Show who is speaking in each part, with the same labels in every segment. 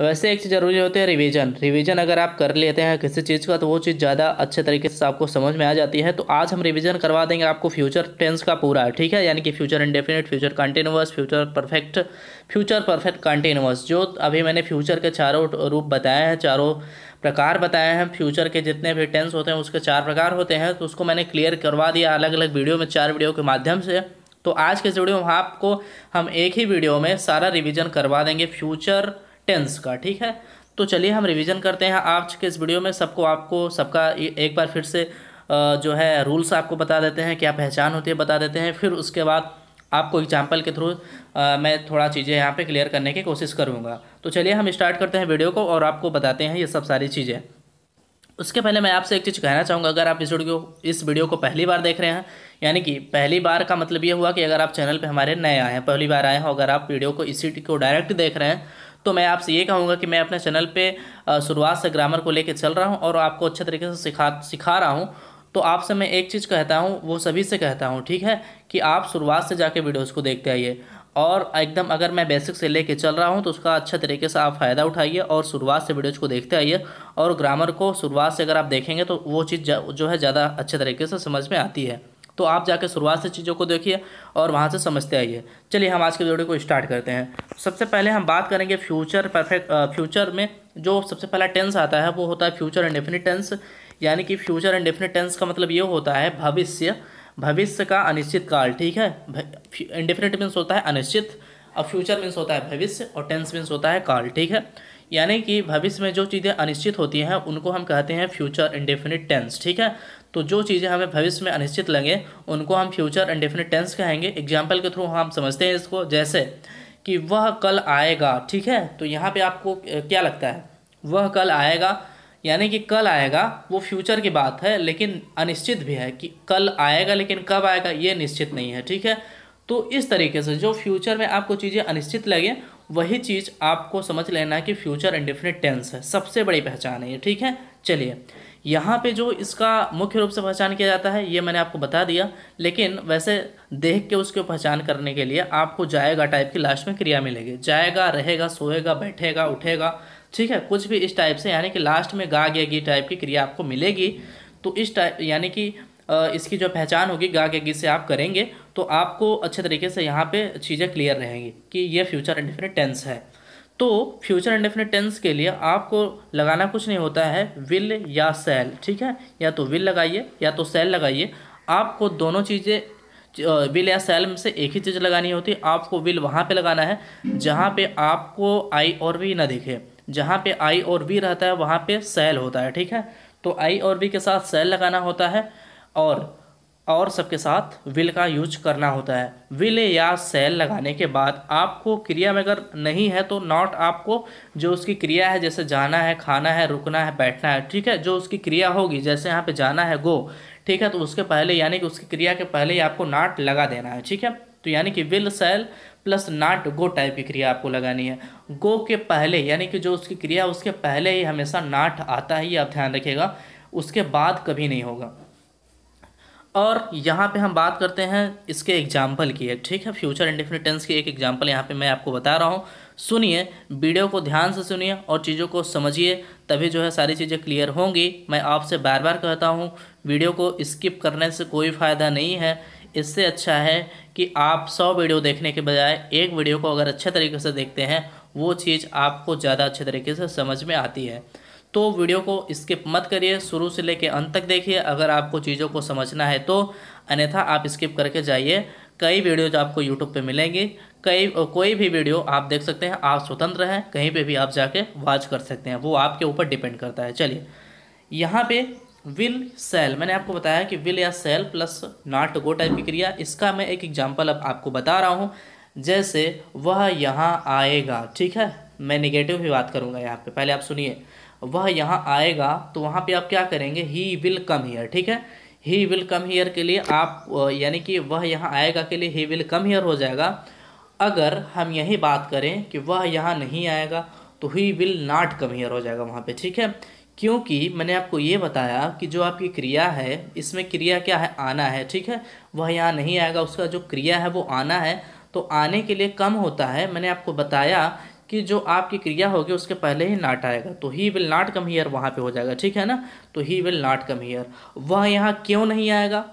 Speaker 1: वैसे एक चीज़ ज़रूरी होती है रिवीजन रिवीजन अगर आप कर लेते हैं किसी चीज़ का तो वो चीज़ ज़्यादा अच्छे तरीके से आपको समझ में आ जाती है तो आज हम रिवीजन करवा देंगे आपको फ्यूचर टेंस का पूरा ठीक है यानी कि future indefinite future continuous future perfect future perfect continuous जो अभी मैंने फ्यूचर के चारों रूप बताए हैं चारों प्रकार बताए हैं फ्यूचर के जितने भी टेंस होते हैं उसके चार प्रकार होते हैं तो उसको मैंने क्लियर करवा दिया अलग अलग वीडियो में चार वीडियो के माध्यम से तो आज के वीडियो में आपको हम एक ही वीडियो में सारा रिविज़न करवा देंगे फ्यूचर टेंस का ठीक है तो चलिए हम रिवीजन करते हैं आज के इस वीडियो में सबको आपको सबका एक बार फिर से जो है रूल्स आपको बता देते हैं क्या पहचान होती है बता देते हैं फिर उसके बाद आपको एग्जाम्पल के थ्रू मैं थोड़ा चीज़ें यहाँ पे क्लियर करने की कोशिश करूँगा तो चलिए हम स्टार्ट करते हैं वीडियो को और आपको बताते हैं ये सब सारी चीज़ें उसके पहले मैं आपसे एक चीज़ कहना चाहूँगा अगर आप इस वीडियो इस वीडियो को पहली बार देख रहे हैं यानी कि पहली बार का मतलब ये हुआ कि अगर आप चैनल पे हमारे नए आए हैं पहली बार आए हैं अगर आप वीडियो को इसी को डायरेक्ट देख रहे हैं तो मैं आपसे ये कहूँगा कि मैं अपने चैनल पे शुरुआत से ग्रामर को लेकर चल रहा हूँ और आपको अच्छे तरीके से सिखा सिखा रहा हूँ तो आपसे मैं एक चीज़ कहता हूँ वो सभी से कहता हूँ ठीक है कि आप शुरुआत से जाके वीडियोज़ को देखते आइए और एकदम अगर मैं बेसिक से लेके चल रहा हूँ तो उसका अच्छे तरीके से आप फ़ायदा उठाइए और शुरुआत से वीडियोज़ को देखते आइए और ग्रामर को शुरुआत से अगर आप देखेंगे तो वो चीज़ जो है ज़्यादा अच्छे तरीके से समझ में आती है तो आप जाकर शुरुआत से चीज़ों को देखिए और वहाँ से समझते आइए चलिए हम आज के वीडियो को स्टार्ट करते हैं सबसे पहले हम बात करेंगे फ्यूचर परफेक्ट फ्यूचर में जो सबसे पहला टेंस आता है वो होता है फ्यूचर डेफिनेट टेंस यानी कि फ्यूचर इंडेफिनिट टेंस का मतलब ये होता है भविष्य भविष्य का अनिश्चित काल ठीक है इंडेफिनेट मीन्स होता है अनिश्चित और फ्यूचर मीन्स होता है भविष्य और टेंस मीन्स होता है काल ठीक है यानी कि भविष्य में जो चीज़ें अनिश्चित होती हैं उनको हम कहते हैं फ्यूचर इंडेफिनिट टेंस ठीक है तो जो चीज़ें हमें भविष्य में अनिश्चित लगे उनको हम फ्यूचर इंडेफिनिट टेंस कहेंगे एग्जाम्पल के थ्रू हम समझते हैं इसको जैसे कि वह कल आएगा ठीक है तो यहाँ पे आपको क्या लगता है वह कल आएगा यानी कि कल आएगा वो फ्यूचर की बात है लेकिन अनिश्चित भी है कि कल आएगा लेकिन कब आएगा ये निश्चित नहीं है ठीक है तो इस तरीके से जो फ्यूचर में आपको चीज़ें अनिश्चित लगे वही चीज़ आपको समझ लेना कि फ्यूचर इंडिफिनिट टेंस है सबसे बड़ी पहचान है ये ठीक है चलिए यहाँ पे जो इसका मुख्य रूप से पहचान किया जाता है ये मैंने आपको बता दिया लेकिन वैसे देख के उसके पहचान करने के लिए आपको जाएगा टाइप की लास्ट में क्रिया मिलेगी जाएगा रहेगा सोएगा बैठेगा उठेगा ठीक है कुछ भी इस टाइप से यानी कि लास्ट में गा गेगी टाइप की क्रिया आपको मिलेगी तो इस टाइप यानी कि इसकी जो पहचान होगी गा गेगी से आप करेंगे तो आपको अच्छे तरीके से यहाँ पर चीज़ें क्लियर रहेंगी कि ये फ्यूचर इंडिफिनिट टेंस है तो फ्यूचर इंडेफिनिट टेंस के लिए आपको लगाना कुछ नहीं होता है विल या सेल ठीक है या तो विल लगाइए या तो सेल लगाइए आपको दोनों चीज़ें विल या सेल में से एक ही चीज़ लगानी होती है आपको विल वहाँ पे लगाना है जहाँ पे आपको आई और वी ना दिखे जहाँ पे आई और वी रहता है वहाँ पे सेल होता है ठीक है तो आई और वी के साथ सेल लगाना होता है और और सबके साथ विल का यूज करना होता है विल या सेल लगाने के बाद आपको क्रिया में अगर नहीं है तो नॉट आपको जो उसकी क्रिया है जैसे जाना है खाना है रुकना है बैठना है ठीक है जो उसकी क्रिया होगी जैसे यहाँ पे जाना है गो ठीक है तो उसके पहले यानी कि उसकी क्रिया के पहले ही आपको नाट लगा देना है ठीक है तो यानी कि will shall plus not go type की क्रिया आपको लगानी है गो के पहले यानी कि जो उसकी क्रिया उसके पहले ही हमेशा नाट आता है ये आप ध्यान रखिएगा उसके बाद कभी नहीं होगा और यहाँ पे हम बात करते हैं इसके एग्जाम्पल की है ठीक है फ्यूचर इंडिफिनिटेंस की एक एग्जाम्पल यहाँ पे मैं आपको बता रहा हूँ सुनिए वीडियो को ध्यान से सुनिए और चीज़ों को समझिए तभी जो है सारी चीज़ें क्लियर होंगी मैं आपसे बार बार कहता हूँ वीडियो को स्किप करने से कोई फ़ायदा नहीं है इससे अच्छा है कि आप सौ वीडियो देखने के बजाय एक वीडियो को अगर अच्छे तरीके से देखते हैं वो चीज़ आपको ज़्यादा अच्छे तरीके से समझ में आती है तो वीडियो को स्किप मत करिए शुरू से लेके अंत तक देखिए अगर आपको चीज़ों को समझना है तो अन्यथा आप स्किप करके जाइए कई वीडियो जो आपको यूट्यूब पे मिलेंगी कई कोई भी वीडियो आप देख सकते हैं आप स्वतंत्र हैं कहीं पे भी आप जाके वाच कर सकते हैं वो आपके ऊपर डिपेंड करता है चलिए यहाँ पे विल सेल मैंने आपको बताया कि विल या shall plus not go type की क्रिया इसका मैं एक एग्जाम्पल अब आपको बता रहा हूँ जैसे वह यहाँ आएगा ठीक है मैं निगेटिव भी बात करूँगा यहाँ पर पहले आप सुनिए वह यहाँ आएगा तो वहाँ पे आप क्या करेंगे ही विल कम हीयर ठीक है ही विल कम हीयर के लिए आप यानी कि वह यहाँ आएगा के लिए ही विल कम हीयर हो जाएगा अगर हम यही बात करें कि वह यहाँ नहीं आएगा तो he will not come here हो जाएगा वहाँ पे ठीक है क्योंकि मैंने आपको ये बताया कि जो आपकी क्रिया है इसमें क्रिया क्या है आना है ठीक है वह यहाँ नहीं आएगा उसका जो क्रिया है वो आना है तो आने के लिए कम होता है मैंने आपको बताया कि जो आपकी क्रिया होगी उसके पहले ही नाट आएगा तो he will naught come hear वहाँ पे हो जाएगा ठीक है ना तो he will naught come hear वह यहाँ क्यों नहीं आएगा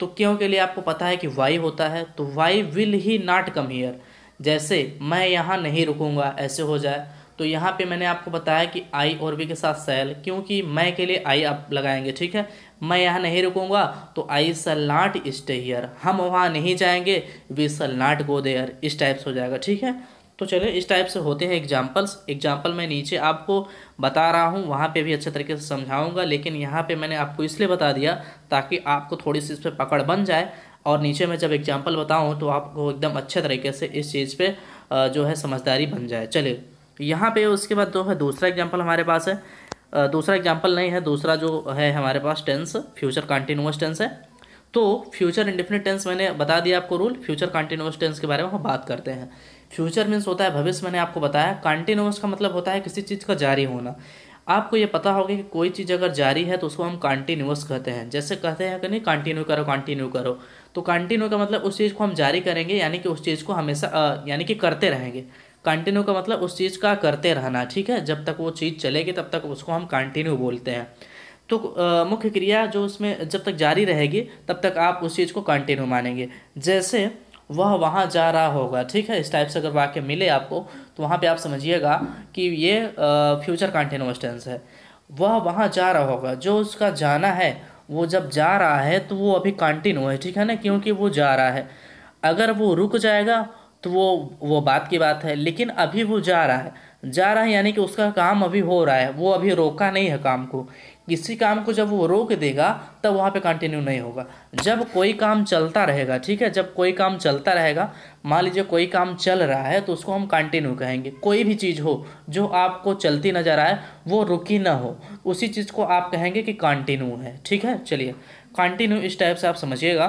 Speaker 1: तो क्यों के लिए आपको पता है कि वाई होता है तो why will he not come here जैसे मैं यहाँ नहीं रुकूँगा ऐसे हो जाए तो यहाँ पे मैंने आपको बताया कि आई और वी के साथ सेल क्योंकि मैं के लिए आई आप लगाएंगे ठीक है मैं यहाँ नहीं रुकूंगा तो आई सल नाट स्टे हियर हम वहाँ नहीं जाएंगे वी सल नाट गो देयर इस टाइप से हो जाएगा ठीक है तो चलिए इस टाइप से होते हैं एग्जाम्पल्स एग्जाम्पल मैं नीचे आपको बता रहा हूँ वहाँ पे भी अच्छे तरीके से समझाऊंगा लेकिन यहाँ पे मैंने आपको इसलिए बता दिया ताकि आपको थोड़ी सी इस पर पकड़ बन जाए और नीचे मैं जब एग्जाम्पल बताऊँ तो आपको एकदम अच्छे तरीके से इस चीज़ पर जो है समझदारी बन जाए चलिए यहाँ पर उसके बाद जो तो है दूसरा एग्जाम्पल हमारे पास है दूसरा एग्जाम्पल नहीं है दूसरा जो है हमारे पास टेंस फ्यूचर कंटिन्यूस टेंस है तो फ्यूचर इंडिफिनिट टेंस मैंने बता दिया आपको रूल फ्यूचर कंटिन्यूस टेंस के बारे में हम बात करते हैं फ्यूचर मीन्स होता है भविष्य मैंने आपको बताया कंटिन्यूस का मतलब होता है किसी चीज़ का जारी होना आपको ये पता होगा कि कोई चीज़ अगर जारी है तो उसको हम कंटिन्यूस कहते हैं जैसे कहते हैं कि नहीं कंटिन्यू करो कंटिन्यू करो तो कंटिन्यू का मतलब उस चीज़ को हम जारी करेंगे यानी कि उस चीज़ को हमेशा यानी कि करते रहेंगे कंटिन्यू का मतलब उस चीज़ का करते रहना ठीक है जब तक वो चीज़ चलेगी तब तक उसको हम कंटिन्यू बोलते हैं तो मुख्य क्रिया जो उसमें जब तक जारी रहेगी तब तक आप उस चीज़ को कंटिन्यू मानेंगे जैसे वह वहाँ जा रहा होगा ठीक है इस टाइप से अगर वाक्य मिले आपको तो वहाँ पे आप समझिएगा कि ये फ्यूचर कंटिन्यूस टेंस है वह वहाँ जा रहा होगा जो उसका जाना है वो जब जा रहा है तो वो अभी कंटिन्यू है ठीक है ना क्योंकि वो जा रहा है अगर वो रुक जाएगा तो वो वो बात की बात है लेकिन अभी वो जा रहा है जा रहा है यानी कि उसका काम अभी हो रहा है वो अभी रोका नहीं है काम को किसी काम को जब वो रोक देगा तब वहाँ पे कंटिन्यू नहीं होगा जब कोई काम चलता रहेगा ठीक है जब कोई काम चलता रहेगा मान लीजिए कोई काम चल रहा है तो उसको हम कंटिन्यू कहेंगे कोई भी चीज़ हो जो आपको चलती नज़र आए वो रुकी ना हो उसी चीज़ को आप कहेंगे कि कंटिन्यू है ठीक है चलिए कंटिन्यू इस टाइप से आप समझिएगा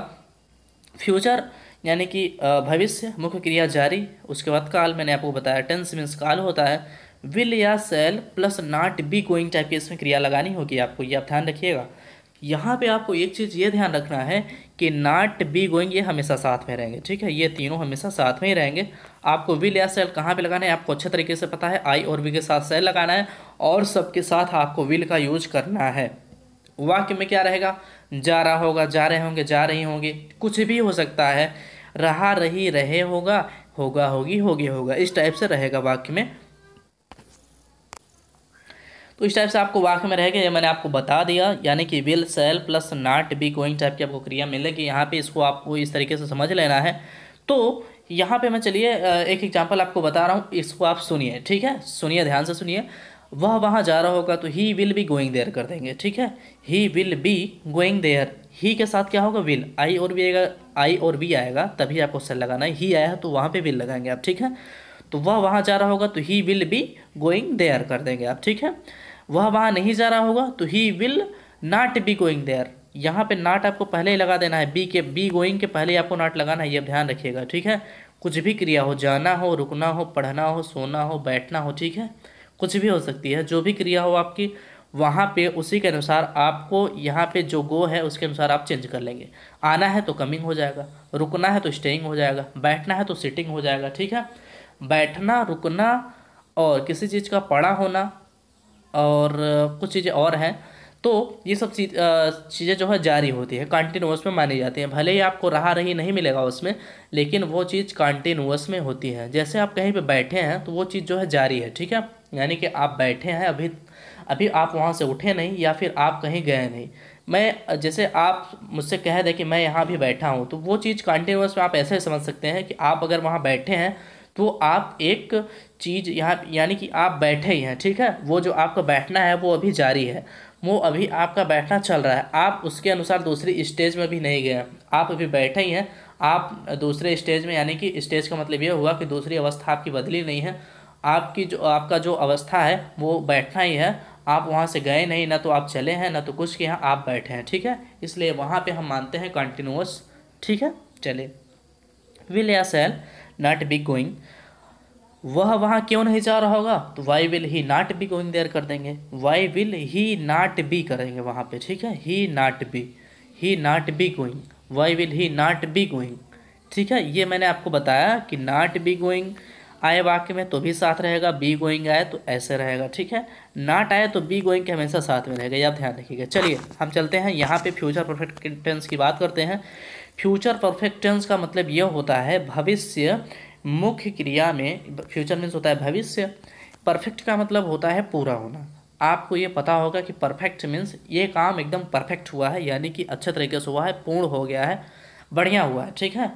Speaker 1: फ्यूचर यानी कि भविष्य मुख्य क्रिया जारी उसके बाद काल मैंने आपको बताया टेंस मीन्स काल होता है विल या shall plus not be going type की इसमें क्रिया लगानी होगी आपको ये आप ध्यान रखिएगा यहाँ पे आपको एक चीज़ ये ध्यान रखना है कि नॉट बी गोइंग ये हमेशा साथ में रहेंगे ठीक है ये तीनों हमेशा साथ में ही रहेंगे आपको विल या सेल कहाँ पे लगाना है आपको अच्छे तरीके से पता है आई और वी के साथ सेल लगाना है और सबके साथ आपको विल का यूज करना है वाक्य में क्या रहेगा जा रहा होगा जा रहे होंगे जा रही होंगी कुछ भी हो सकता है रहा रही रहे होगा होगा होगी होगी होगा इस टाइप से रहेगा वाक्य में तो इस टाइप से आपको वाक्य में रहेगा ये मैंने आपको बता दिया यानी कि will shall plus not be going type की आपको क्रिया मिलेगी यहाँ पे इसको आपको इस तरीके से समझ लेना है तो यहाँ पे मैं चलिए एक एग्जांपल आपको बता रहा हूँ इसको आप सुनिए ठीक है सुनिए ध्यान से सुनिए वह वहाँ जा रहा होगा तो he will be going there कर देंगे ठीक है he will be going there he के साथ क्या होगा विल आई और बी आएगा आई और बी आएगा तभी आपको सेल लगाना है ही आया है तो वहाँ पे विल लगाएंगे आप ठीक है तो वह वहाँ जा रहा होगा तो he will be going there कर देंगे आप ठीक है वह वहाँ नहीं जा रहा होगा तो he will not be going there यहाँ पे नाट आपको पहले ही लगा देना है बी के बी गोइंग के पहले ही आपको नाट लगाना है ये ध्यान रखिएगा ठीक है कुछ भी क्रिया हो जाना हो रुकना हो पढ़ना हो सोना हो बैठना हो ठीक है कुछ भी हो सकती है जो भी क्रिया हो आपकी वहाँ पे उसी के अनुसार आपको यहाँ पे जो गो है उसके अनुसार आप चेंज कर लेंगे आना है तो कमिंग हो जाएगा रुकना है तो स्टेइंग हो जाएगा बैठना है तो सिटिंग हो जाएगा ठीक है बैठना रुकना और किसी चीज़ का पड़ा होना और कुछ चीज़ें और हैं तो ये सब चीज़ें जो है जारी होती है कॉन्टीन्यूस में मानी जाती हैं भले ही आपको रहा रही नहीं मिलेगा उसमें लेकिन वो चीज़ कॉन्टीन्यूस में होती है जैसे आप कहीं पे बैठे हैं तो वो चीज़ जो है जारी है ठीक है यानी कि आप बैठे हैं अभी अभी आप वहाँ से उठे नहीं या फिर आप कहीं गए नहीं मैं जैसे आप मुझसे कह दें कि मैं यहाँ भी बैठा हूँ तो वो चीज़ कॉन्टीन्यूस में आप ऐसे समझ सकते हैं कि आप अगर वहाँ बैठे हैं तो आप एक चीज़ यहाँ यानी कि आप बैठे ही हैं ठीक है वो जो आपका बैठना है वो अभी जारी है वो अभी आपका बैठना चल रहा है आप उसके अनुसार दूसरी स्टेज में भी नहीं गए आप अभी बैठे ही हैं आप दूसरे स्टेज में यानी कि स्टेज का मतलब ये हुआ कि दूसरी अवस्था आपकी बदली नहीं है आपकी जो आपका जो अवस्था है वो बैठना ही है आप वहाँ से गए नहीं ना तो आप चले हैं ना तो कुछ के यहाँ आप बैठे हैं ठीक है इसलिए वहाँ पे हम मानते हैं कंटिन्यूस ठीक है चले विल या सेल नॉट बी गोइंग वह वहाँ क्यों नहीं जा रहा होगा तो why will he not be going there कर देंगे why will he not be करेंगे वहाँ पे ठीक है he not be he not be going why will he not be going ठीक है ये मैंने आपको बताया कि नॉट बी गोइंग आए वाक्य में तो भी साथ रहेगा बी गोइंग आए तो ऐसे रहेगा ठीक है नॉट आए तो बी गोइंग के हमेशा साथ में रहेगा याद ध्यान रखिएगा चलिए हम चलते हैं यहाँ पे फ्यूचर परफेक्ट टेंस की बात करते हैं फ्यूचर परफेक्ट टेंस का मतलब यह होता है भविष्य मुख्य क्रिया में फ्यूचर मीन्स होता है भविष्य परफेक्ट का मतलब होता है पूरा होना आपको ये पता होगा कि परफेक्ट मीन्स ये काम एकदम परफेक्ट हुआ है यानी कि अच्छे तरीके से हुआ है पूर्ण हो गया है बढ़िया हुआ है ठीक है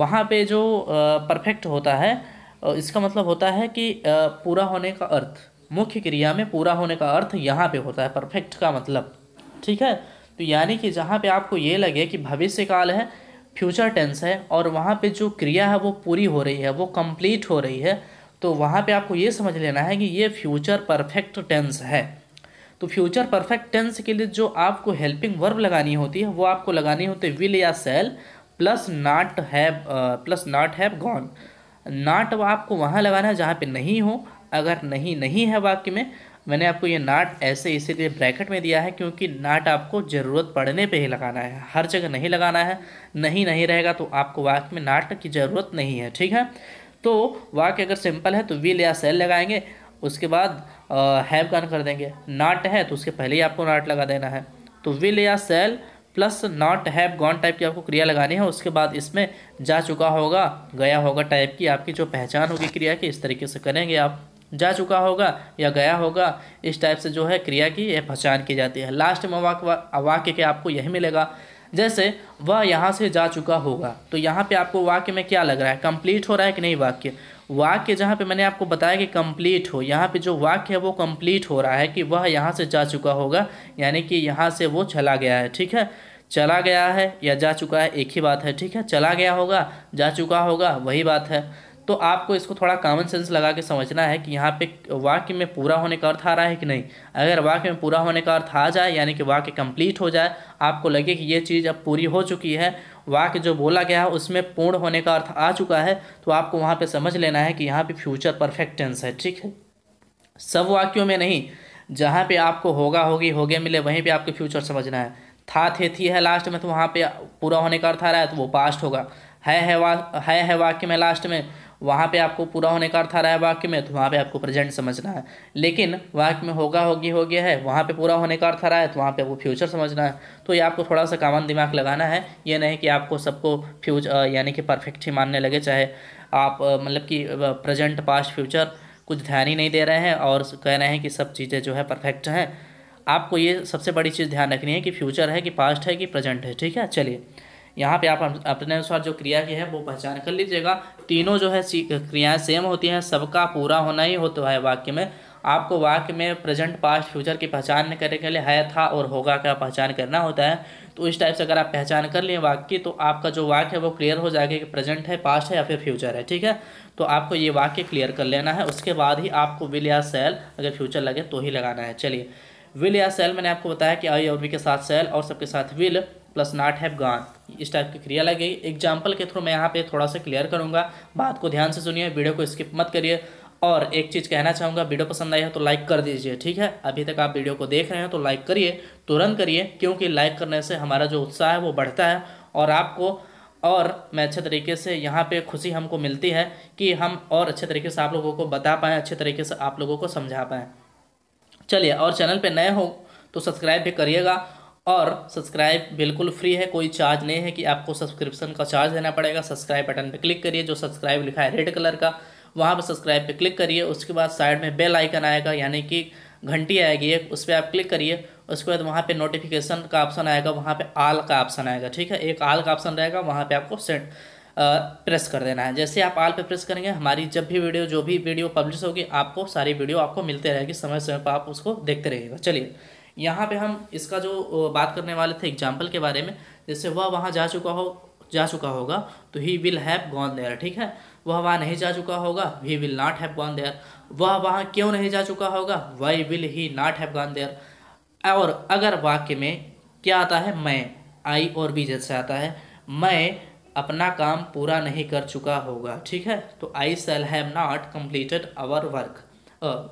Speaker 1: वहाँ पे जो परफेक्ट होता है इसका मतलब होता है कि पूरा होने का अर्थ मुख्य क्रिया में पूरा होने का अर्थ यहाँ पे होता है परफेक्ट का मतलब ठीक है तो यानी कि जहाँ पे आपको ये लगे कि भविष्य काल है फ्यूचर टेंस है और वहाँ पे जो क्रिया है वो पूरी हो रही है वो कंप्लीट हो रही है तो वहाँ पे आपको ये समझ लेना है कि ये फ्यूचर परफेक्ट टेंस है तो फ्यूचर परफेक्ट टेंस के लिए जो आपको हेल्पिंग वर्ब लगानी होती है वो आपको लगानी होती है विल या shall plus not have plus not have gone not आपको वहाँ लगाना है जहाँ पर नहीं हो अगर नहीं नहीं है वाक्य में मैंने आपको ये नाट ऐसे इसीलिए ब्रैकेट में दिया है क्योंकि नाट आपको ज़रूरत पड़ने पे ही लगाना है हर जगह नहीं लगाना है नहीं नहीं रहेगा तो आपको वाक में नाट की ज़रूरत नहीं है ठीक है तो वाक्य अगर सिंपल है तो विल या सेल लगाएंगे उसके बाद हैव गन कर देंगे नाट है तो उसके पहले ही आपको नाट लगा देना है तो विल या shall plus not have gone type की आपको क्रिया लगानी है उसके बाद इसमें जा चुका होगा गया होगा टाइप की आपकी जो पहचान होगी क्रिया की इस तरीके से करेंगे आप जा चुका होगा या गया होगा इस टाइप से जो है क्रिया की यह पहचान की जाती है लास्ट में वाक्य वाक्य के आपको यही मिलेगा जैसे वह यहाँ से जा चुका होगा तो यहाँ पे आपको वाक्य में क्या लग रहा है कंप्लीट हो रहा है कि नहीं वाक्य वाक्य जहाँ पे मैंने आपको बताया कि कंप्लीट हो यहाँ पे जो वाक्य है वो कंप्लीट हो रहा है कि वह यहाँ से जा चुका होगा यानी कि यहाँ से वो चला गया है ठीक है चला गया है या जा चुका है एक ही बात है ठीक है चला गया होगा जा चुका होगा वही बात है तो आपको इसको थोड़ा कॉमन सेंस लगा के समझना है कि यहाँ पे वाक्य में पूरा होने का अर्थ आ रहा है कि नहीं अगर वाक्य में पूरा होने का अर्थ आ जाए यानी कि वाक्य कंप्लीट हो जाए आपको लगे कि ये चीज़ अब पूरी हो चुकी है वाक्य जो बोला गया है उसमें पूर्ण होने का अर्थ आ चुका है तो आपको वहाँ पर समझ लेना है कि यहाँ पर फ्यूचर परफेक्ट टेंस है ठीक है सब वाक्यों में नहीं जहाँ पे आपको होगा होगी होगे मिले वहीं पर आपको फ्यूचर समझना है था थे थी है लास्ट में तो वहाँ पे पूरा होने का अर्थ आ रहा है तो वो पास्ट होगा है है वा है है वाक्य में लास्ट में वहाँ पे आपको पूरा होने का अर्थ आ रहा है वाक्य में तो वहाँ पे आपको प्रेजेंट समझना है लेकिन वाक्य में होगा होगी हो गया है वहाँ पे पूरा होने का अर्थ आ रहा है तो वहाँ पे आपको फ्यूचर समझना है तो ये आपको थोड़ा सा कामन दिमाग लगाना है ये नहीं कि आपको सबको फ्यूचर यानी कि परफेक्ट ही मानने लगे चाहे आप मतलब कि प्रजेंट पास्ट फ्यूचर कुछ ध्यान ही नहीं दे रहे हैं और कह रहे हैं कि सब चीज़ें जो है परफेक्ट हैं आपको ये सबसे बड़ी चीज़ ध्यान रखनी है कि फ्यूचर है कि पास्ट है कि प्रेजेंट है ठीक है चलिए यहाँ पे आप अपने अनुसार जो क्रिया की है वो पहचान कर लीजिएगा तीनों जो है क्रियाएं सेम होती हैं सबका पूरा होना ही होता है वाक्य में आपको वाक्य में प्रेजेंट पास्ट फ्यूचर की पहचान करने के लिए है था और होगा का पहचान करना होता है तो इस टाइप से अगर आप पहचान कर लिए वाक्य की तो आपका जो वाक्य है वो क्लियर हो जाएगा कि प्रेजेंट है पास्ट है या फिर फ्यूचर है ठीक है तो आपको ये वाक्य क्लियर कर लेना है उसके बाद ही आपको विल या सेल अगर फ्यूचर लगे तो ही लगाना है चलिए विल या सेल मैंने आपको बताया कि आई और वी के साथ सेल और सबके साथ will plus not have gone इस टाइप की क्रिया लगेगी एग्जाम्पल के थ्रू मैं यहाँ पे थोड़ा सा क्लियर करूँगा बात को ध्यान से सुनिए वीडियो को स्किप मत करिए और एक चीज़ कहना चाहूँगा वीडियो पसंद आई है तो लाइक कर दीजिए ठीक है अभी तक आप वीडियो को देख रहे हैं तो लाइक करिए तुरंत करिए क्योंकि लाइक करने से हमारा जो उत्साह है वो बढ़ता है और आपको और मैं अच्छे तरीके से यहाँ पे खुशी हमको मिलती है कि हम और अच्छे तरीके से आप लोगों को बता पाएँ अच्छे तरीके से आप लोगों को समझा पाएँ चलिए और चैनल पर नए हो तो सब्सक्राइब भी करिएगा और सब्सक्राइब बिल्कुल फ्री है कोई चार्ज नहीं है कि आपको सब्सक्रिप्शन का चार्ज देना पड़ेगा सब्सक्राइब बटन पर क्लिक करिए जो सब्सक्राइब लिखा है रेड कलर का वहाँ पर सब्सक्राइब पर क्लिक करिए उसके बाद साइड में बेल आइकन आएगा यानी कि घंटी आएगी एक उस पर आप क्लिक करिए उसके बाद वहाँ पे नोटिफिकेशन का ऑप्शन आएगा वहाँ पे आल का ऑप्शन आएगा ठीक है एक आल का ऑप्शन रहेगा वहाँ पे आपको सेंड प्रेस कर देना है जैसे आप आल पे प्रेस करेंगे हमारी जब भी वीडियो जो भी वीडियो पब्लिश होगी आपको सारी वीडियो आपको मिलते रहेगी समय समय पर आप उसको देखते रहिएगा चलिए यहाँ पे हम इसका जो बात करने वाले थे एग्जाम्पल के बारे में जैसे वह वहाँ जा चुका हो जा चुका होगा तो he will have gone there ठीक है वह वहाँ नहीं जा चुका होगा he will not have gone there वह वहाँ क्यों नहीं जा चुका होगा why will he not have gone there और अगर वाक्य में क्या आता है मैं आई और बी जैसे आता है मैं अपना काम पूरा नहीं कर चुका होगा ठीक है तो I shall have not completed our work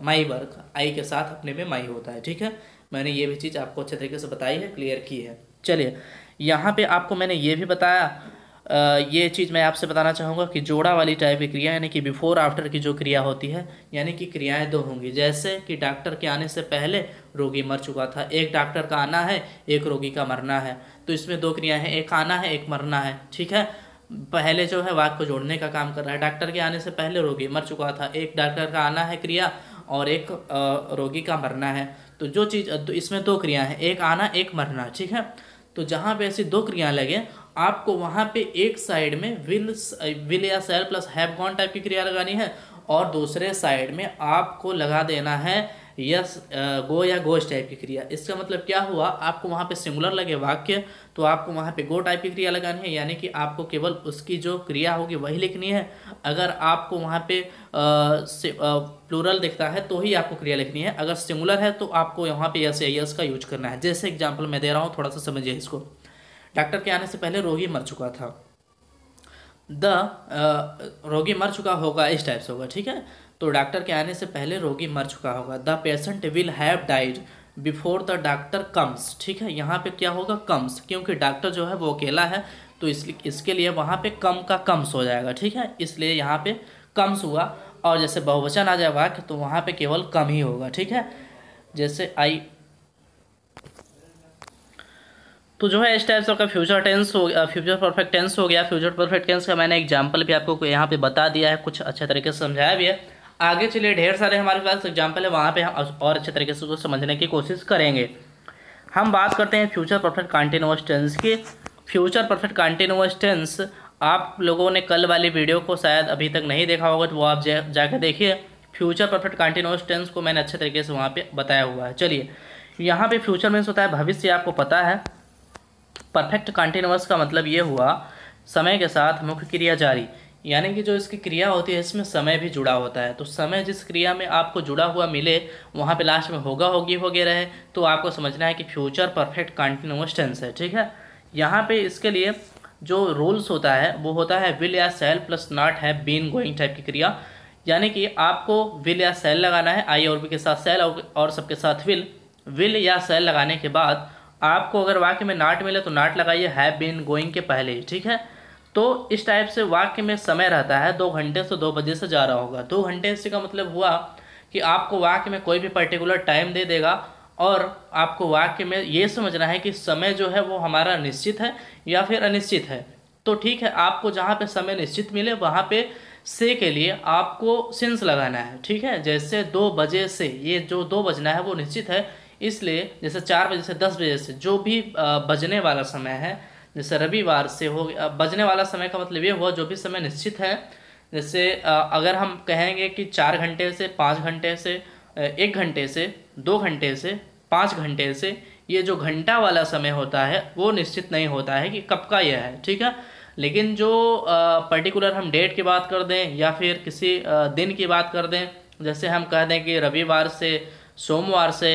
Speaker 1: my work I के साथ अपने में माई होता है ठीक है मैंने ये भी चीज़ आपको अच्छे तरीके से बताई है क्लियर की है चलिए यहाँ पे आपको मैंने ये भी बताया ये चीज़ मैं आपसे बताना चाहूँगा कि जोड़ा वाली टाइप की क्रिया यानी कि बिफोर आफ्टर की जो क्रिया होती है यानी कि क्रियाएं दो होंगी जैसे कि डॉक्टर के आने से पहले रोगी मर चुका था एक डॉक्टर का आना है एक रोगी का मरना है तो इसमें दो क्रियाएं हैं एक आना है एक मरना है ठीक है पहले जो है वाक को जोड़ने का काम कर रहा है डॉक्टर के आने से पहले रोगी मर चुका था एक डॉक्टर का आना है क्रिया और एक रोगी का मरना है तो जो चीज़ तो इसमें दो क्रिया है एक आना एक मरना ठीक है तो जहाँ पे ऐसी दो क्रिया लगे आपको वहाँ पे एक साइड में विल विल या shall plus have gone type की क्रिया लगानी है और दूसरे साइड में आपको लगा देना है यस गो या गोज टाइप की क्रिया इसका मतलब क्या हुआ आपको वहाँ पे सिमुलर लगे वाक्य तो आपको वहाँ पे गो टाइप की क्रिया लगानी है यानी कि आपको केवल उसकी जो क्रिया होगी वही लिखनी है अगर आपको वहाँ पे प्लूरल दिखता है तो ही आपको क्रिया लिखनी है अगर सिमुलर है तो आपको यहाँ पे यस या यस का यूज करना है जैसे एग्जाम्पल मैं दे रहा हूँ थोड़ा सा समझिए इसको डॉक्टर के आने से पहले रोगी मर चुका था द रोगी मर चुका होगा इस टाइप से होगा ठीक है तो डॉक्टर के आने से पहले रोगी मर चुका होगा the patient will have died before the doctor comes ठीक है यहाँ पे क्या होगा कम्स क्योंकि डॉक्टर जो है वो अकेला है तो इसलिए इसके लिए वहाँ पे कम का कम्स हो जाएगा ठीक है इसलिए यहाँ पे कम्स हुआ और जैसे बहुवचन आ जाए वाक्य तो वहाँ पे केवल कम ही होगा ठीक है जैसे आई तो जो है इस टाइप से आपका फ्यूचर टेंस हो गया फ्यूचर परफेक्ट टेंस हो गया फ्यूचर परफेक्ट टेंस का मैंने एग्जाम्पल भी आपको यहाँ पे बता दिया है कुछ अच्छे तरीके से समझाया भी है आगे चलिए ढेर सारे हमारे पास एग्जाम्पल है वहाँ पे हम और अच्छे तरीके से उसको समझने की कोशिश करेंगे हम बात करते हैं फ्यूचर परफेक्ट कॉन्टिन्यूस टेंस की फ्यूचर परफेक्ट कॉन्टिन्यूस टेंस आप लोगों ने कल वाली वीडियो को शायद अभी तक नहीं देखा होगा तो वो आप जा जाकर देखिए फ्यूचर परफेक्ट कॉन्टिन्यूस टेंस को मैंने अच्छे तरीके से वहाँ पे बताया हुआ है चलिए यहाँ पे फ्यूचर मीन्स होता है भविष्य आपको पता है परफेक्ट कॉन्टिन्यूस का मतलब ये हुआ समय के साथ मुख्य क्रिया जारी यानी कि जो इसकी क्रिया होती है इसमें समय भी जुड़ा होता है तो समय जिस क्रिया में आपको जुड़ा हुआ मिले वहाँ पे लास्ट में होगा होगी वगैरह रहे तो आपको समझना है कि फ्यूचर परफेक्ट कंटिन्यूस टेंस है ठीक है यहाँ पे इसके लिए जो रूल्स होता है वो होता है विल या सेल प्लस नॉट है बीन गोइंग टाइप की क्रिया यानी कि आपको विल या सेल लगाना है आई और बी के साथ सेल और सबके साथ विल विल या सेल लगाने के बाद आपको अगर वाक्य में नाट मिले तो नाट लगाइए हैव बीन गोइंग के पहले ही ठीक है तो इस टाइप से वाक्य में समय रहता है दो घंटे से दो बजे से जा रहा होगा दो घंटे से का मतलब हुआ कि आपको वाक्य में कोई भी पर्टिकुलर टाइम दे देगा और आपको वाक्य में ये समझना है कि समय जो है वो हमारा निश्चित है या फिर अनिश्चित है तो ठीक है आपको जहाँ पे समय निश्चित मिले वहाँ पे से के लिए आपको सेंस लगाना है ठीक है जैसे दो बजे से ये जो दो बजना है वो निश्चित है इसलिए जैसे चार बजे से दस बजे से जो भी बजने वाला समय है जैसे रविवार से हो बजने वाला समय का मतलब ये हुआ जो भी समय निश्चित है जैसे अगर हम कहेंगे कि चार घंटे से पाँच घंटे से एक घंटे से दो घंटे से पाँच घंटे से ये जो घंटा वाला समय होता है वो निश्चित नहीं होता है कि कब का यह है ठीक है लेकिन जो पर्टिकुलर हम डेट की बात कर दें या फिर किसी दिन की बात कर दें जैसे हम कह दें कि रविवार से सोमवार से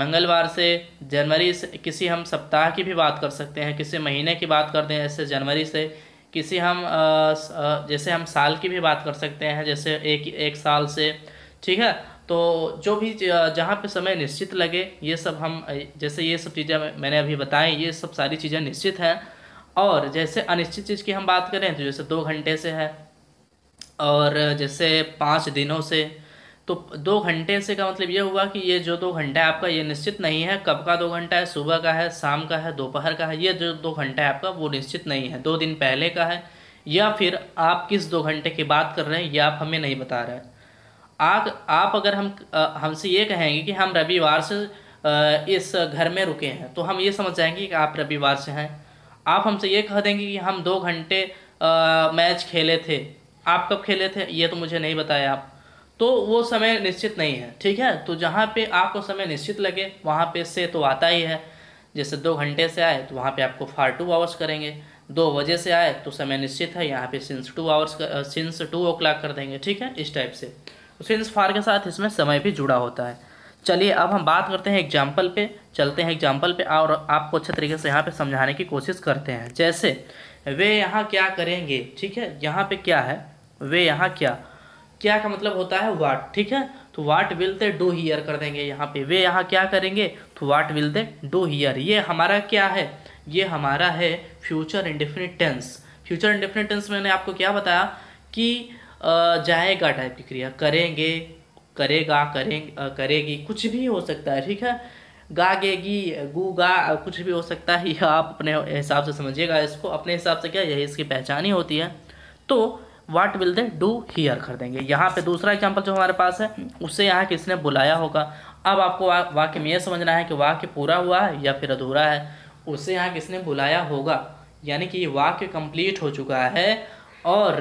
Speaker 1: मंगलवार से जनवरी से किसी हम सप्ताह की भी बात कर सकते हैं किसी महीने की बात करते हैं जैसे जनवरी से किसी हम जैसे हम साल की भी बात कर सकते हैं जैसे एक एक साल से ठीक है तो जो भी जहाँ पे समय निश्चित लगे ये सब हम जैसे ये सब चीज़ें मैंने अभी बताई ये सब सारी चीज़ें निश्चित हैं और जैसे अनिश्चित चीज़ की हम बात करें तो जैसे दो घंटे से है और जैसे पाँच दिनों से तो दो घंटे से का मतलब ये हुआ कि ये जो दो घंटा है आपका ये निश्चित नहीं है कब का दो घंटा है सुबह का है शाम का है दोपहर का है ये जो दो घंटा है आपका वो निश्चित नहीं है दो दिन पहले का है या फिर आप किस दो घंटे की बात कर रहे हैं ये आप हमें नहीं बता रहे आग आप अगर हम हमसे ये कहेंगे कि हम रविवार से इस घर में रुके हैं तो हम ये समझ जाएंगे कि आप रविवार से हैं आप हमसे ये कह देंगे कि हम दो घंटे मैच खेले थे आप कब खेले थे ये तो मुझे नहीं बताया आप तो वो समय निश्चित नहीं है ठीक है तो जहाँ पे आपको समय निश्चित लगे वहाँ पे से तो आता ही है जैसे दो घंटे से आए तो वहाँ पे आपको फार टू आवर्स करेंगे दो बजे से आए तो समय निश्चित है यहाँ पे since two hours since two o'clock कर देंगे ठीक है इस टाइप से सिंस तो फार के साथ इसमें समय भी जुड़ा होता है चलिए अब हम बात करते हैं एग्जाम्पल पे चलते हैं एग्जाम्पल पे और आपको अच्छे तरीके से यहाँ पे समझाने की कोशिश करते हैं जैसे वे यहाँ क्या करेंगे ठीक है यहाँ पे क्या है वे यहाँ क्या क्या का मतलब होता है वाट ठीक है तो what will they do here कर देंगे यहाँ पे वे यहाँ क्या करेंगे तो what will they do here ये हमारा क्या है ये हमारा है future indefinite tense future indefinite tense मैंने आपको क्या बताया कि जाएगा टाइप की क्रिया करेंगे करेगा करेंगे करेगी कुछ भी हो सकता है ठीक है गागेगी गू गा कुछ भी हो सकता है यह आप अपने हिसाब से समझिएगा इसको अपने हिसाब से क्या यही इसकी पहचान ही होती है तो what will they do here कर देंगे यहाँ पे दूसरा एग्जाम्पल जो हमारे पास है उससे यहाँ किसने बुलाया होगा अब आपको वाक्य में यह समझना है कि वाक्य पूरा हुआ है या फिर अधूरा है उससे यहाँ किसने बुलाया होगा यानी कि वाक्य कंप्लीट हो चुका है और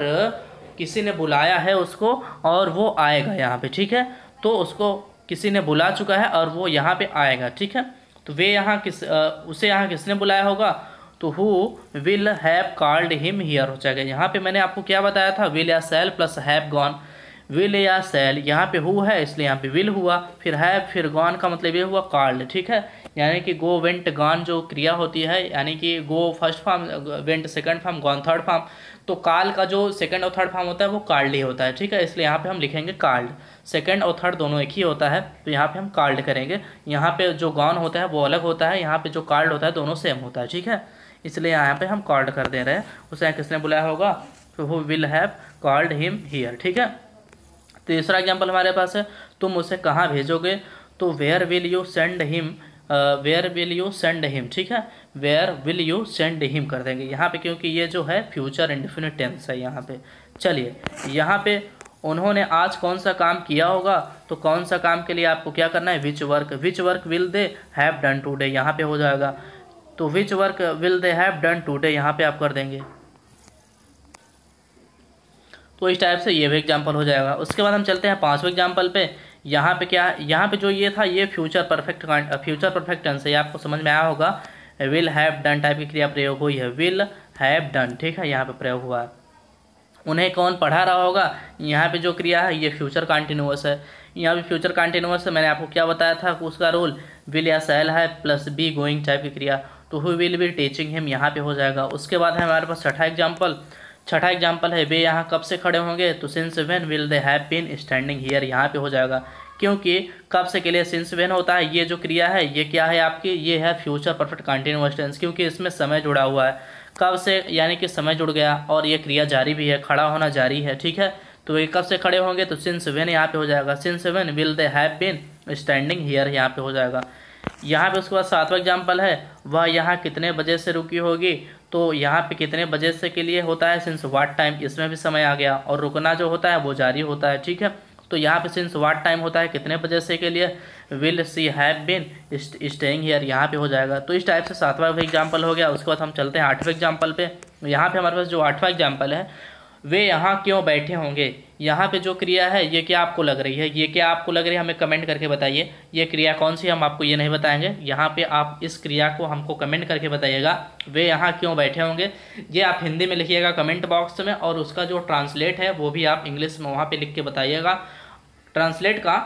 Speaker 1: किसी ने बुलाया है उसको और वो आएगा यहाँ पे ठीक है तो उसको किसी ने बुला चुका है और वो यहाँ पे आएगा ठीक है तो वे यहाँ किस आ, उसे यहाँ किसने बुलाया होगा तो who will have called him here हो जाएगा यहाँ पे मैंने आपको क्या बताया था विल या shall plus have gone will या सेल यहाँ पे हु है इसलिए यहाँ पे विल हुआ फिर हैव फिर गॉन का मतलब ये हुआ कॉल्ड ठीक है यानी कि गो वेंट गॉन जो क्रिया होती है यानी कि go first form went second form gone third form तो काल का जो सेकंड और थर्ड फॉर्म होता है वो कार्ड ही होता है ठीक है इसलिए यहाँ पे हम लिखेंगे कार्ड सेकंड और थर्ड दोनों एक ही होता है तो यहाँ पे हम कार्ड करेंगे यहाँ पे जो गॉन होता है वो अलग होता है यहाँ पे जो कार्ड होता है दोनों सेम होता है ठीक है इसलिए यहाँ पे हम कॉल्ड कर दे रहे हैं उसे किसने बुलाया होगा तो who will have called him here ठीक है तीसरा एग्जाम्पल हमारे पास है तुम उसे कहाँ भेजोगे तो where will you send him where will you send him ठीक है where will you send him कर देंगे यहाँ पे क्योंकि ये जो है फ्यूचर इंडिफिनिट टेंस है यहाँ पे चलिए यहाँ पे उन्होंने आज कौन सा काम किया होगा तो कौन सा काम के लिए आपको क्या करना है which work which work will they have done today यहाँ पे हो जाएगा तो which work will they have done today यहाँ पे आप कर देंगे तो इस टाइप से ये भी एग्जाम्पल हो जाएगा उसके बाद हम चलते हैं पाँचवें एग्जाम्पल पे यहाँ पे क्या है यहाँ पे जो ये था ये फ्यूचर परफेक्ट फ्यूचर परफेक्ट टन ये आपको समझ में आया होगा विल हैव डन टाइप की क्रिया प्रयोग हुई है विल हैव डन ठीक है यहाँ पे प्रयोग हुआ है उन्हें कौन पढ़ा रहा होगा यहाँ पे जो क्रिया है ये फ्यूचर कॉन्टिन्यूस है यहाँ पे फ्यूचर कॉन्टिन्यूस है मैंने आपको क्या बताया था उसका रोल विल या सेल है प्लस बी गोइंग टाइप की क्रिया तो who will be teaching him यहाँ पे हो जाएगा उसके बाद है हमारे पास छठा एग्जाम्पल छठा एग्जाम्पल है वे यहाँ कब से खड़े होंगे तो since when will they have been standing here यहाँ पे हो जाएगा क्योंकि कब से के लिए सिंस वेन होता है ये जो क्रिया है ये क्या है आपकी ये है फ्यूचर परफेक्ट कंटिन्यूस टेंस क्योंकि इसमें समय जुड़ा हुआ है कब से यानी कि समय जुड़ गया और ये क्रिया जारी भी है खड़ा होना जारी है ठीक है तो ये कब से खड़े होंगे तो सिंस वेन यहाँ पे हो जाएगा since when will they have been standing here यहाँ पे हो जाएगा यहाँ पे उसके बाद सातवा एग्जाम्पल है वह यहाँ कितने बजे से रुकी होगी तो यहाँ पे कितने बजे से के लिए होता है सिंस वाट टाइम इसमें भी समय आ गया और रुकना जो होता है वो जारी होता है ठीक है तो यहाँ पे सिंस वाट टाइम होता है कितने बजे से के लिए will she have been staying here यहाँ पे हो जाएगा तो इस टाइप से सातवां भी एग्जाम्पल हो गया उसके बाद हम चलते हैं आठवें एग्जाम्पल पे यहाँ पे हमारे पास जो आठवां एग्जाम्पल है वे यहाँ क्यों बैठे होंगे यहाँ पे जो क्रिया है ये क्या आपको लग रही है ये क्या आपको लग रही है हमें कमेंट करके बताइए ये क्रिया कौन सी हम आपको ये नहीं बताएंगे यहाँ पे आप इस क्रिया को हमको कमेंट करके बताइएगा वे यहाँ क्यों बैठे होंगे ये आप हिंदी में लिखिएगा कमेंट बॉक्स में और उसका जो ट्रांसलेट है वो भी आप इंग्लिश में वहाँ पर लिख के बताइएगा ट्रांसलेट का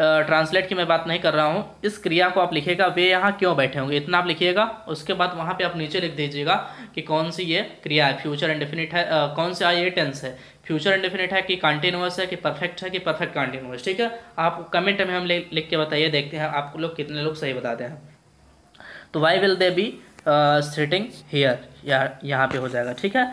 Speaker 1: ट्रांसलेट की मैं बात नहीं कर रहा हूँ इस क्रिया को आप लिखिएगा वे यहाँ क्यों बैठे होंगे इतना आप लिखिएगा उसके बाद वहाँ पे आप नीचे लिख दीजिएगा कि कौन सी ये क्रिया है फ्यूचर इंडेफिनिट है आ, कौन सा ये टेंस है फ्यूचर इंडिफिनिट है कि कॉन्टिन्यूस है कि परफेक्ट है कि परफेक्ट कॉन्टिन्यूस ठीक है आप कमेंट में हम लिख के बताइए देखते हैं आप लोग कितने लोग सही बताते हैं तो why will they be sitting here यहाँ पे हो जाएगा ठीक है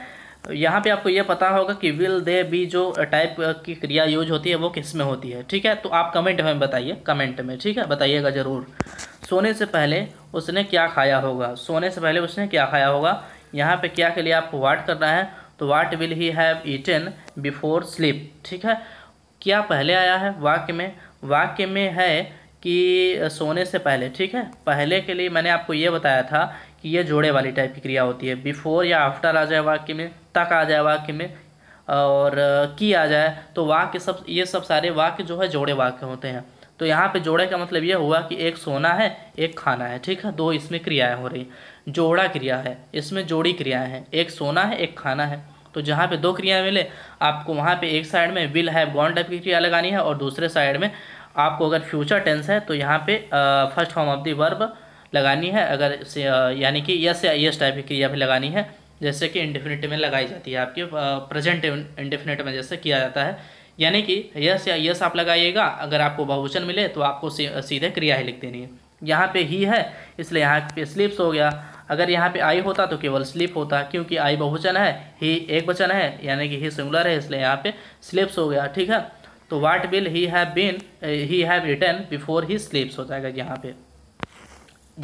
Speaker 1: यहाँ पे आपको ये पता होगा कि विल दे बी जो टाइप की क्रिया यूज होती है वो किस में होती है ठीक है तो आप कमेंट में बताइए कमेंट में ठीक है बताइएगा ज़रूर सोने से पहले उसने क्या खाया होगा सोने से पहले उसने क्या खाया होगा यहाँ पे क्या के लिए आपको वाट करना है तो what will he have eaten before sleep ठीक है क्या पहले आया है वाक्य में वाक्य में है कि सोने से पहले ठीक है पहले के लिए मैंने आपको ये बताया था कि ये जोड़े वाली टाइप की क्रिया होती है बिफोर या आफ्टर आ जाए वाक्य में तक आ जाए वाक्य में और की आ जाए तो वाक्य सब ये सब सारे वाक्य जो है जोड़े वाक्य होते हैं तो यहाँ पे जोड़े का मतलब ये हुआ कि एक सोना है एक खाना है ठीक है दो इसमें क्रियाएँ हो रही जोड़ा क्रिया है इसमें जोड़ी क्रियाएं हैं एक सोना है एक खाना है तो जहाँ पे दो क्रियाएं मिले आपको वहाँ पे एक साइड में विल हैव गॉन टाइप की क्रिया लगानी है और दूसरे साइड में आपको अगर फ्यूचर टेंस है तो यहाँ पे first form of the verb लगानी है अगर यानी कि यस या यस टाइप की क्रिया भी लगानी है जैसे कि इंडिफिनिट में लगाई जाती है आपके प्रेजेंट इंडिफिनिट में जैसे किया जाता है यानी कि यस या यस आप लगाइएगा अगर आपको बहुवचन मिले तो आपको सीधे क्रिया ही लिख देनी है यहाँ पे ही है इसलिए यहाँ पे स्लिप्स हो गया अगर यहाँ पे आई होता तो केवल स्लिप होता क्योंकि आई बहुवचन है ही एक वचन है यानी कि ही सिंगुलर है इसलिए यहाँ पे स्लिप्स हो गया ठीक है तो what will he have been he have return before he sleeps हो जाएगा यहाँ पे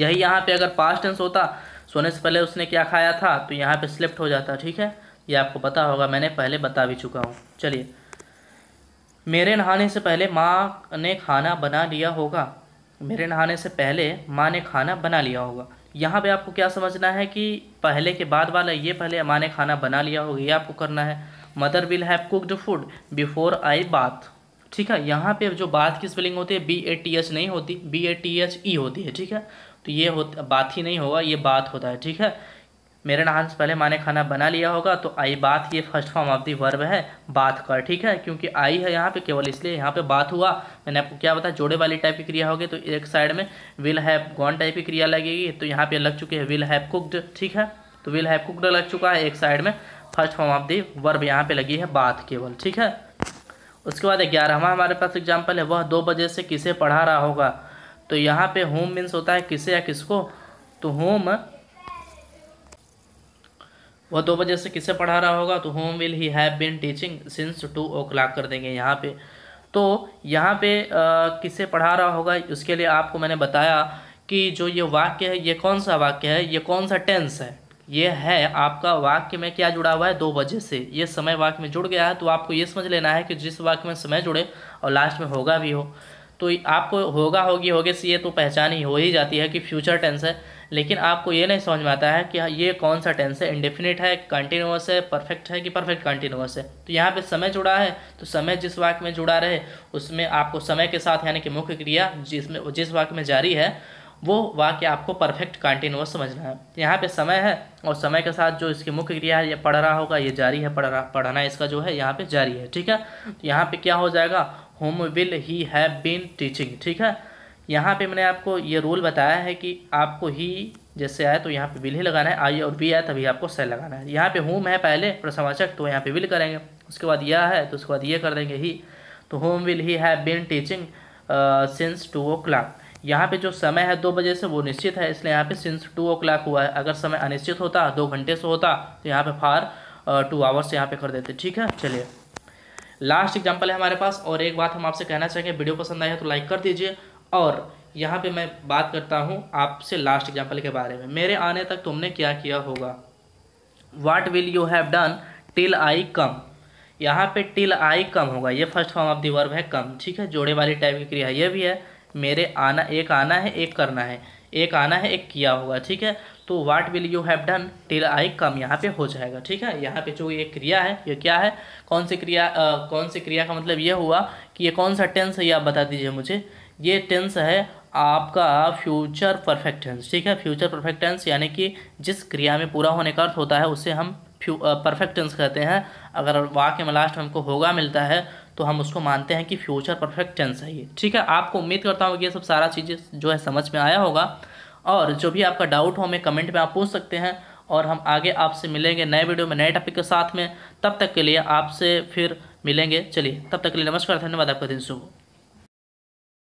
Speaker 1: यही यहाँ पे अगर पास्ट टेंस होता सोने से पहले उसने क्या खाया था तो यहाँ पे स्लिप्ट हो जाता ठीक है ये आपको पता होगा मैंने पहले बता भी चुका हूँ चलिए मेरे नहाने से पहले माँ ने खाना बना लिया होगा मेरे नहाने से पहले माँ ने खाना बना लिया होगा यहाँ पे आपको क्या समझना है कि पहले के बाद वाला ये पहले माने खाना बना लिया होगा ये आपको करना है mother will have cooked food before I bath ठीक है यहाँ पे जो बाथ की स्पेलिंग होती है बी ए टी एच नहीं होती B A T H E होती है ठीक है तो ये होता बात ही नहीं होगा ये बात होता है ठीक है मेरे से पहले माने खाना बना लिया होगा तो आई बात ये first form of the verb है बात कर ठीक है क्योंकि आई है यहाँ पे केवल इसलिए यहाँ पे बात हुआ मैंने आपको क्या बताया जोड़े वाली टाइप की क्रिया होगी तो एक साइड में विल हैव गॉन टाइप की क्रिया लगेगी तो यहाँ पे लग चुकी है विल हैव कुकड ठीक है तो विल हैव कुकड लग चुका है एक साइड में first form of the verb यहाँ पे लगी है बात केवल ठीक है उसके बाद ग्यारहवा हमारे पास एग्जाम्पल है वह दो बजे से किसे पढ़ा रहा होगा तो यहाँ पे होम मीन्स होता है किसे या किसको तो होम वह दो बजे से किसे पढ़ा रहा होगा तो whom will he have been teaching since two o'clock कर देंगे यहाँ पे तो यहाँ पे आ, किसे पढ़ा रहा होगा उसके लिए आपको मैंने बताया कि जो ये वाक्य है ये कौन सा वाक्य है ये कौन सा टेंस है ये है आपका वाक्य में क्या जुड़ा हुआ है दो बजे से ये समय वाक्य में जुड़ गया है तो आपको ये समझ लेना है कि जिस वाक्य में समय जुड़े और लास्ट में होगा भी हो तो आपको होगा होगी होगे से ये तो पहचान ही हो ही जाती है कि फ्यूचर टेंस है लेकिन आपको ये नहीं समझ में आता है कि ये कौन सा टेंस है इंडेफिनिट है कंटिन्यूस है परफेक्ट है कि परफेक्ट कंटिन्यूस है तो यहाँ पे समय जुड़ा है तो समय जिस वाक्य में जुड़ा रहे उसमें आपको समय के साथ यानी कि मुख्य क्रिया जिसमें जिस वाक्य में जारी है वो वाक्य आपको परफेक्ट कंटिन्यूस समझना है यहाँ पे समय है और समय के साथ जो इसकी मुख्य क्रिया है ये पढ़ रहा होगा ये जारी है पढ़ रहा पढ़ना इसका जो है यहाँ पे जारी है ठीक है तो यहाँ पे क्या हो जाएगा whom will he have been teaching ठीक है यहाँ पे मैंने आपको ये रूल बताया है कि आपको ही जैसे आए तो यहाँ पे विल ही लगाना है आई और बी आए तभी आपको सेल लगाना है यहाँ पे होम है पहले प्रसमाचक तो यहाँ पे विल करेंगे उसके बाद यह है तो उसके बाद ये कर देंगे ही तो whom will he have been teaching since two o'clock यहाँ पे जो समय है दो बजे से वो निश्चित है इसलिए यहाँ पे सिंस टू ओ क्लाक हुआ है अगर समय अनिश्चित होता दो घंटे से होता तो यहाँ पे फार टू आवर्स यहाँ पे कर देते ठीक है चलिए लास्ट एग्जाम्पल है हमारे पास और एक बात हम आपसे कहना चाहेंगे वीडियो पसंद आया तो लाइक कर दीजिए और यहाँ पे मैं बात करता हूँ आपसे लास्ट एग्जाम्पल के बारे में मेरे आने तक तुमने क्या किया होगा what will you have done till I come यहाँ पे टिल आई कम होगा ये first form of the verb है कम ठीक है जोड़े वाली टाइप की क्रिया ये भी है मेरे आना एक आना है एक करना है एक आना है एक किया होगा ठीक है तो what will you have done till I come यहाँ पे हो जाएगा ठीक है यहाँ पे जो ये क्रिया है ये क्या है कौन सी क्रिया आ, कौन सी क्रिया का मतलब ये हुआ कि ये कौन सा टेंस है ये आप बता दीजिए मुझे ये टेंस है आपका फ्यूचर परफेक्ट टेंस ठीक है फ्यूचर परफेक्ट टेंस यानी कि जिस क्रिया में पूरा होने का अर्थ होता है उसे हम फ्यू परफेक्ट टेंस कहते हैं अगर वाक्य में लास्ट में हमको होगा मिलता है तो हम उसको मानते हैं कि फ्यूचर परफेक्ट टेंस है ये ठीक है आपको उम्मीद करता हूँ कि ये सब सारा चीज़ें जो है समझ में आया होगा और जो भी आपका डाउट हो हमें कमेंट में आप पूछ सकते हैं और हम आगे आपसे मिलेंगे नए वीडियो में नए टॉपिक के साथ में तब तक के लिए आपसे फिर मिलेंगे चलिए तब तक के लिए नमस्कार धन्यवाद आपका दिन शुभ